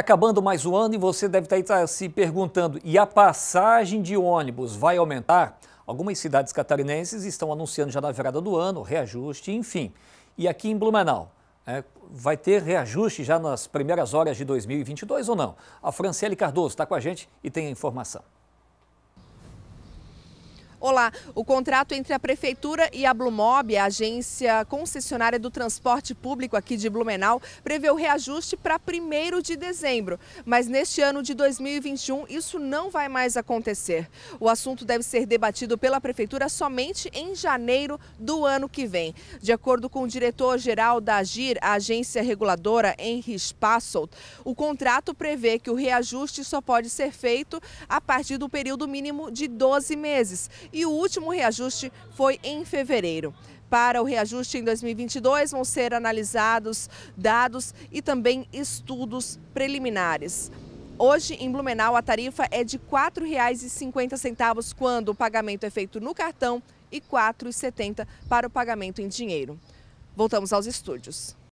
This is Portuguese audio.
Acabando mais um ano e você deve estar tá, se perguntando: e a passagem de ônibus vai aumentar? Algumas cidades catarinenses estão anunciando já na virada do ano reajuste, enfim. E aqui em Blumenau, é, vai ter reajuste já nas primeiras horas de 2022 ou não? A Franciele Cardoso está com a gente e tem a informação. Olá, o contrato entre a Prefeitura e a Blumob, a agência concessionária do transporte público aqui de Blumenau, prevê o reajuste para 1 de dezembro. Mas neste ano de 2021 isso não vai mais acontecer. O assunto deve ser debatido pela Prefeitura somente em janeiro do ano que vem. De acordo com o diretor-geral da AGIR, a agência reguladora Henry Spassold, o contrato prevê que o reajuste só pode ser feito a partir do período mínimo de 12 meses e o último reajuste foi em fevereiro. Para o reajuste em 2022 vão ser analisados dados e também estudos preliminares. Hoje, em Blumenau, a tarifa é de R$ 4,50 quando o pagamento é feito no cartão e R$ 4,70 para o pagamento em dinheiro. Voltamos aos estúdios.